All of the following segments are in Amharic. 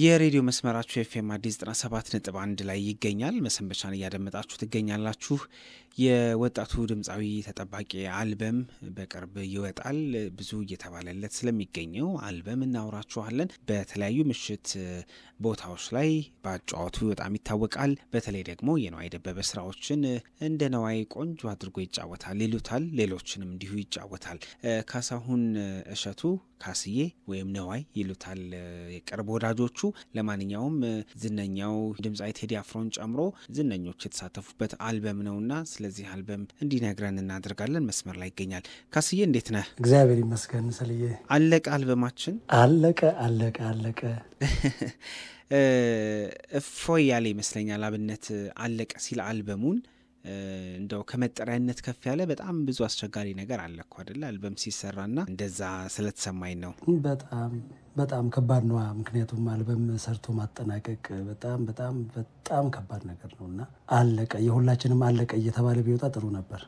የሬዲዮ መስመራችሁ ኤፍኤም አዲስ 97.1 ላይ ይገኛል። መሰንበቻን እያደመጣችሁ ትገኛላችሁ። የወጣቱ ድምፃዊ ተጠባቂ አልበም በቅርብ ይወጣል ብዙ እየተባለለት ስለሚገኘው አልበም እናውራችኋለን። በተለያዩ ምሽት ቦታዎች ላይ በአጫዋቱ በጣም ይታወቃል። በተለይ ደግሞ የነዋይ ደበበ ስራዎችን እንደ ነዋይ ቆንጆ አድርጎ ይጫወታል ይሉታል። ሌሎችንም እንዲሁ ይጫወታል። ካሳሁን እሸቱ ካስዬ ወይም ነዋይ ይሉታል የቅርብ ወዳጆቹ ለማንኛውም ዝነኛው ድምፃዊ ቴዲ አፍሮን ጨምሮ ዝነኞች የተሳተፉበት አልበም ነውና ስለዚህ አልበም እንዲነግረን እናደርጋለን። መስመር ላይ ይገኛል። ካስዬ እንዴት ነህ? እግዚአብሔር ይመስገን። ስልዬ አለቀ አልበማችን አለቀ አለቀ አለቀ እፎይ ያለ ይመስለኛል። አብነት አለቀ ሲል አልበሙን እንደው ከመጠሪያነት ከፍ ያለ በጣም ብዙ አስቸጋሪ ነገር አለ እኮ አይደል? አልበም ሲሰራና እንደዛ ስለተሰማኝ ነው። በጣም በጣም ከባድ ነው። ምክንያቱም አልበም ሰርቶ ማጠናቀቅ በጣም በጣም በጣም ከባድ ነገር ነው እና አለቀ የሁላችንም አለቀ እየተባለ ቢወጣ ጥሩ ነበር።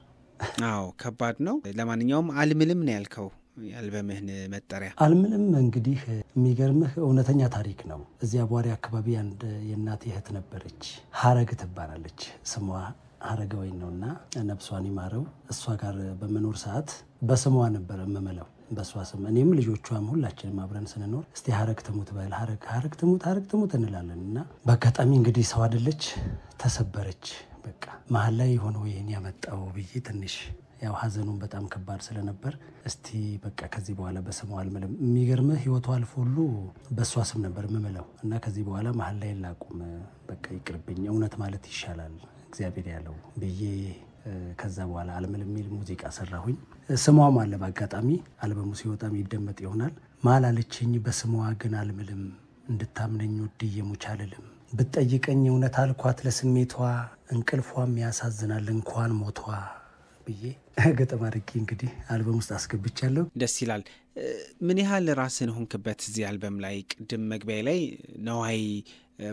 አዎ ከባድ ነው። ለማንኛውም አልምልም ነው ያልከው የአልበምህን መጠሪያ አልምልም። እንግዲህ የሚገርምህ እውነተኛ ታሪክ ነው። እዚያ ቧሪ አካባቢ አንድ የእናት እህት ነበረች፣ ሀረግ ትባላለች ስሟ አረጋዊ እና ነብሷን ይማረው። እሷ ጋር በመኖር ሰዓት በስሟ ነበረ የምምለው በእሷ ስም እኔም ልጆቿም ሁላችንም አብረን ስንኖር እስቲ ሀረግ ትሙት በል ሀረግ ትሙት ሀረግ ትሙት እንላለን እና በአጋጣሚ እንግዲህ ሰው አይደለች ተሰበረች። በቃ መሀል ላይ የሆነው ይህን ያመጣው ብዬ ትንሽ ያው ሀዘኑን በጣም ከባድ ስለነበር እስቲ በቃ ከዚህ በኋላ በስሙ አልምልም። የሚገርምህ ህይወቱ አልፎ ሁሉ በእሷ ስም ነበር የምምለው እና ከዚህ በኋላ መሀል ላይ ላቁም፣ በቃ ይቅርብኝ፣ እውነት ማለት ይሻላል እግዚአብሔር ያለው ብዬ ከዛ በኋላ አልምል የሚል ሙዚቃ ሰራሁኝ። ስሟም አለ በአጋጣሚ አልበሙ ሲወጣም ይደመጥ ይሆናል። ማል አለችኝ በስሟ ግን አልምልም፣ እንድታምነኝ ወድዬ ሙች አልልም ብትጠይቀኝ እውነት አልኳት ለስሜቷ እንቅልፏም ያሳዝናል እንኳን ሞቷ ብዬ ገጠም አድርጌ እንግዲህ አልበም ውስጥ አስገብቻለሁ። ደስ ይላል። ምን ያህል ራስን ሆንክበት እዚህ አልበም ላይ? ቅድም መግቢያ ላይ ነዋይ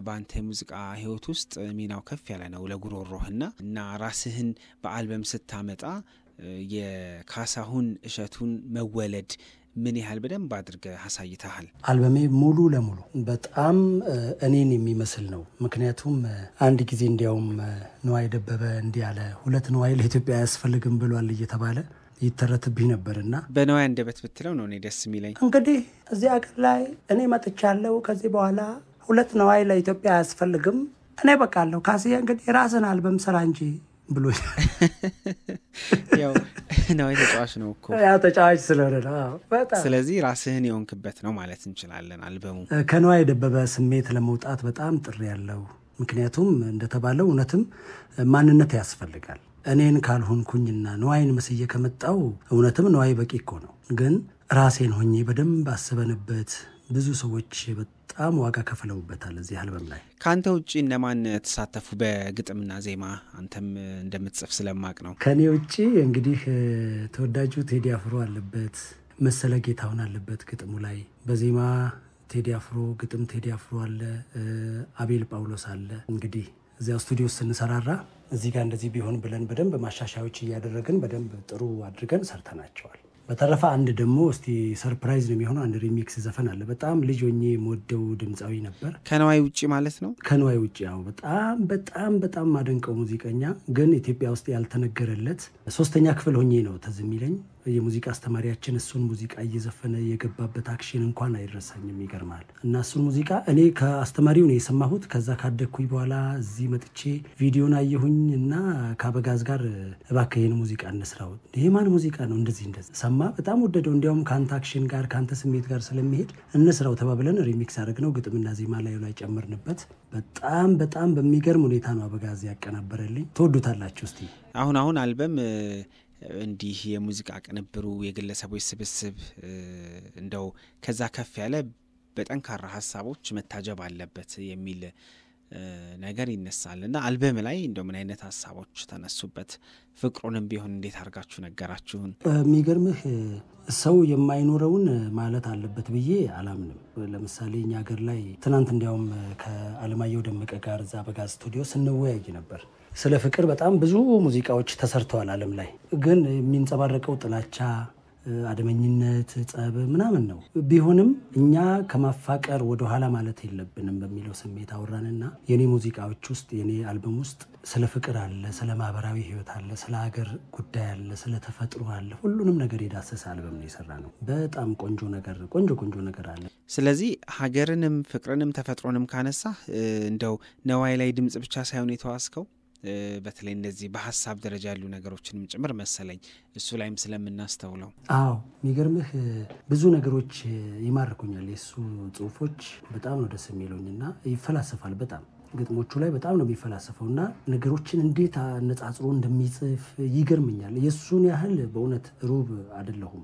በአንተ የሙዚቃ ህይወት ውስጥ ሚናው ከፍ ያለ ነው ለጉሮሮህና እና ራስህን በአልበም ስታመጣ የካሳሁን እሸቱን መወለድ ምን ያህል በደንብ አድርገህ አሳይተሃል። አልበሜ ሙሉ ለሙሉ በጣም እኔን የሚመስል ነው። ምክንያቱም አንድ ጊዜ እንዲያውም ንዋይ ደበበ እንዲህ ያለ ሁለት ነዋይ ለኢትዮጵያ አያስፈልግም ብሏል እየተባለ ይተረትብኝ ነበርና በነዋይ አንደበት ብትለው ነው እኔ ደስ የሚለኝ። እንግዲህ እዚህ አገር ላይ እኔ መጥቻለሁ። ከዚህ በኋላ ሁለት ነዋይ ለኢትዮጵያ አያስፈልግም እኔ በቃለሁ። ካስዬ እንግዲህ ራስን አልበም ስራ እንጂ ብሎኛል። ነው ተጫዋች ነው እኮ ተጫዋች ስለሆነ ነው። ስለዚህ ራስህን የሆንክበት ነው ማለት እንችላለን። አልበሙ ከነዋ የደበበ ስሜት ለመውጣት በጣም ጥሪ ያለው ምክንያቱም እንደተባለው እውነትም ማንነት ያስፈልጋል። እኔን ካልሆንኩኝና ነዋይን መስዬ ከመጣው እውነትም ነዋይ በቂ እኮ ነው። ግን ራሴን ሆኜ በደንብ አስበንበት ብዙ ሰዎች በጣም ዋጋ ከፍለውበታል እዚህ አልበም ላይ። ከአንተ ውጭ እነማን ተሳተፉ በግጥምና ዜማ? አንተም እንደምትጽፍ ስለማቅ ነው። ከእኔ ውጭ እንግዲህ ተወዳጁ ቴዲ አፍሮ አለበት፣ መሰለ ጌታሁን አለበት ግጥሙ ላይ በዜማ ቴዲ አፍሮ ግጥም ቴዲ አፍሮ አለ፣ አቤል ጳውሎስ አለ። እንግዲህ እዚያ ስቱዲዮ ስንሰራራ እዚህ ጋር እንደዚህ ቢሆን ብለን በደንብ ማሻሻዮች እያደረግን በደንብ ጥሩ አድርገን ሰርተናቸዋል። በተረፈ አንድ ደግሞ እስቲ ሰርፕራይዝ ነው የሚሆነው አንድ ሪሚክስ ዘፈን አለ። በጣም ልጅ ሆኜ የምወደው ድምፃዊ ነበር፣ ከነዋይ ውጭ ማለት ነው። ከነዋይ ውጭ ያው በጣም በጣም በጣም ማደንቀው ሙዚቀኛ፣ ግን ኢትዮጵያ ውስጥ ያልተነገረለት ሶስተኛ ክፍል ሆኜ ነው ትዝ የሚለኝ የሙዚቃ አስተማሪያችን እሱን ሙዚቃ እየዘፈነ የገባበት አክሽን እንኳን አይረሳኝም። ይገርማል። እና እሱን ሙዚቃ እኔ ከአስተማሪው ነው የሰማሁት። ከዛ ካደግኩኝ በኋላ እዚህ መጥቼ ቪዲዮን አየሁኝ እና ከአበጋዝ ጋር እባክህ ሙዚቃ እንስራው፣ ይሄ ማን ሙዚቃ ነው እንደዚህ እንደዚህ ጫማ በጣም ወደደው። እንዲያውም ከአንተ አክሽን ጋር ከአንተ ስሜት ጋር ስለሚሄድ እንስራው ተባብለን ሪሚክስ አድርገነው ግጥምና ዜማ ላዩ ላይ ጨምርንበት። በጣም በጣም በሚገርም ሁኔታ ነው አበጋዝ ያቀናበረልኝ። ትወዱታላችሁ። እስቲ አሁን አሁን አልበም እንዲህ የሙዚቃ ቅንብሩ የግለሰቦች ስብስብ እንደው ከዛ ከፍ ያለ በጠንካራ ሀሳቦች መታጀብ አለበት የሚል ነገር ይነሳል እና አልበም ላይ እንደ ምን አይነት ሀሳቦች ተነሱበት? ፍቅሩንም ቢሆን እንዴት አድርጋችሁ ነገራችሁን? የሚገርምህ ሰው የማይኖረውን ማለት አለበት ብዬ አላምንም። ለምሳሌ እኛ ሀገር ላይ ትናንት እንዲያውም ከአለማየሁ ደመቀ ጋር እዛ በጋ ስቱዲዮ ስንወያይ ነበር። ስለ ፍቅር በጣም ብዙ ሙዚቃዎች ተሰርተዋል። አለም ላይ ግን የሚንጸባረቀው ጥላቻ አድመኝነት፣ ጸብ ምናምን ነው። ቢሆንም እኛ ከማፋቀር ወደኋላ ማለት የለብንም በሚለው ስሜት አወራንና የኔ ሙዚቃዎች ውስጥ የኔ አልበም ውስጥ ስለ ፍቅር አለ፣ ስለ ማህበራዊ ህይወት አለ፣ ስለ ሀገር ጉዳይ አለ፣ ስለ ተፈጥሮ አለ። ሁሉንም ነገር የዳሰሰ አልበም ነው የሰራ ነው። በጣም ቆንጆ ነገር ቆንጆ ቆንጆ ነገር አለ። ስለዚህ ሀገርንም፣ ፍቅርንም፣ ተፈጥሮንም ካነሳ እንደው ነዋይ ላይ ድምፅ ብቻ ሳይሆን የተዋስከው በተለይ እንደዚህ በሀሳብ ደረጃ ያሉ ነገሮችንም ጭምር መሰለኝ እሱ ላይም ስለምናስተውለው። አዎ የሚገርምህ ብዙ ነገሮች ይማርኩኛል። የእሱ ጽሁፎች በጣም ነው ደስ እና ይፈላሰፋል በጣም ግጥሞቹ ላይ በጣም ነው የሚፈላሰፈው እና ነገሮችን እንዴት አነጻጽሮ እንደሚጽፍ ይገርምኛል። የእሱን ያህል በእውነት ሩብ አይደለሁም፣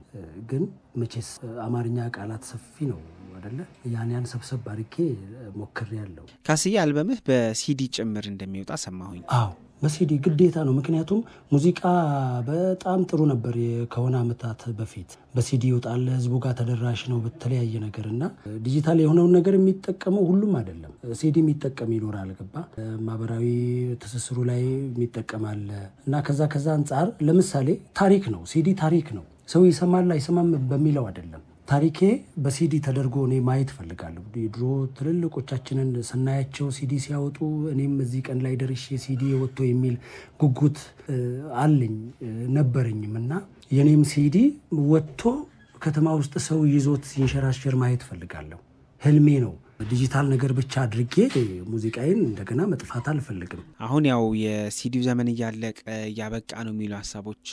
ግን መቼስ አማርኛ ቃላት ሰፊ ነው አደለ ያን ያን ሰብሰብ አድርጌ ሞክሬ ያለው ካስዬ አልበምህ በሲዲ ጭምር እንደሚወጣ ሰማሁኝ። አዎ በሲዲ ግዴታ ነው። ምክንያቱም ሙዚቃ በጣም ጥሩ ነበር ከሆነ ዓመታት በፊት በሲዲ ይወጣል፣ ህዝቡ ጋር ተደራሽ ነው በተለያየ ነገር እና ዲጂታል የሆነውን ነገር የሚጠቀመው ሁሉም አይደለም። ሲዲ የሚጠቀም ይኖራል፣ ገባ ማህበራዊ ትስስሩ ላይ የሚጠቀማል እና ከዛ ከዛ አንጻር ለምሳሌ ታሪክ ነው ሲዲ ታሪክ ነው ሰው ይሰማል አይሰማም በሚለው አይደለም ታሪኬ በሲዲ ተደርጎ እኔ ማየት እፈልጋለሁ። ድሮ ትልልቆቻችንን ስናያቸው ሲዲ ሲያወጡ እኔም እዚህ ቀን ላይ ደርሼ ሲዲ ወጥቶ የሚል ጉጉት አለኝ ነበረኝም እና የእኔም ሲዲ ወጥቶ ከተማ ውስጥ ሰው ይዞት ሲንሸራሸር ማየት እፈልጋለሁ። ህልሜ ነው። ዲጂታል ነገር ብቻ አድርጌ ሙዚቃዬን እንደገና መጥፋት አልፈልግም። አሁን ያው የሲዲው ዘመን እያለቀ እያበቃ ነው የሚሉ ሀሳቦች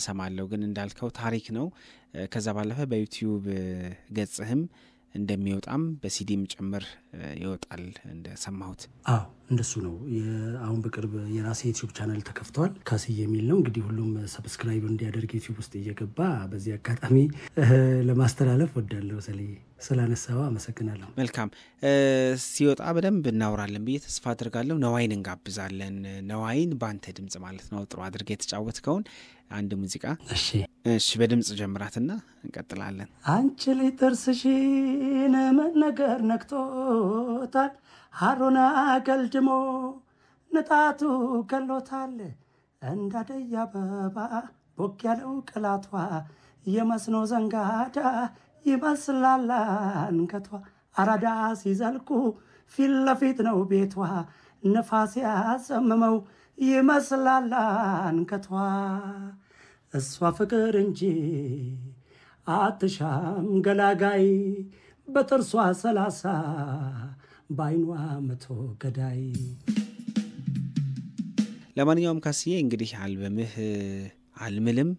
እሰማለሁ። ግን እንዳልከው ታሪክ ነው። ከዛ ባለፈ በዩቲዩብ ገጽህም እንደሚወጣም በሲዲም ጭምር ይወጣል እንደሰማሁት። አዎ እንደሱ ነው። አሁን በቅርብ የራሴ ዩቲዩብ ቻናል ተከፍተዋል። ካስዬ የሚል ነው እንግዲህ ሁሉም ሰብስክራይብ እንዲያደርግ ዩቲዩብ ውስጥ እየገባ በዚህ አጋጣሚ ለማስተላለፍ ወዳለሁ። ስለ ስላነሳው አመሰግናለሁ። መልካም ሲወጣ በደንብ እናውራለን ብዬ ተስፋ አድርጋለሁ። ነዋይን እንጋብዛለን። ነዋይን በአንተ ድምፅ ማለት ነው። ጥሩ አድርገ የተጫወትከውን አንድ ሙዚቃ እሺ፣ እሺ፣ በድምፅ ጀምራትና እንቀጥላለን። አንቺ ላይ ጥርስሽን ነገር ነክቶታል ሀሩና አገልድሞ ንጣቱ ገሎታል እንዳደይ አበባ ቦግ ያለው ቅላቷ የመስኖ ዘንጋዳ ይመስላል አንገቷ አራዳ ሲዘልቁ ፊት ለፊት ነው ቤቷ ነፋስ ያዘመመው ይመስላል አንገቷ እሷ ፍቅር እንጂ አትሻም ገላጋይ በጥርሷ ሰላሳ በአይኗ መቶ ገዳይ። ለማንኛውም ካስዬ እንግዲህ አልበምህ አልምልም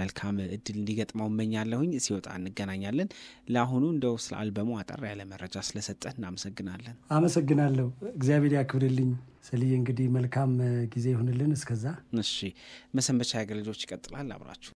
መልካም እድል እንዲገጥመው እመኛለሁኝ። ሲወጣ እንገናኛለን። ለአሁኑ እንደው ስለ አልበሙ አጠር ያለ መረጃ ስለሰጠህ እናመሰግናለን። አመሰግናለሁ። እግዚአብሔር ያክብርልኝ። ስልዬ እንግዲህ መልካም ጊዜ ይሁንልን። እስከዛ እሺ። መሰንበቻ የአገር ልጆች ይቀጥላል። አብራችሁ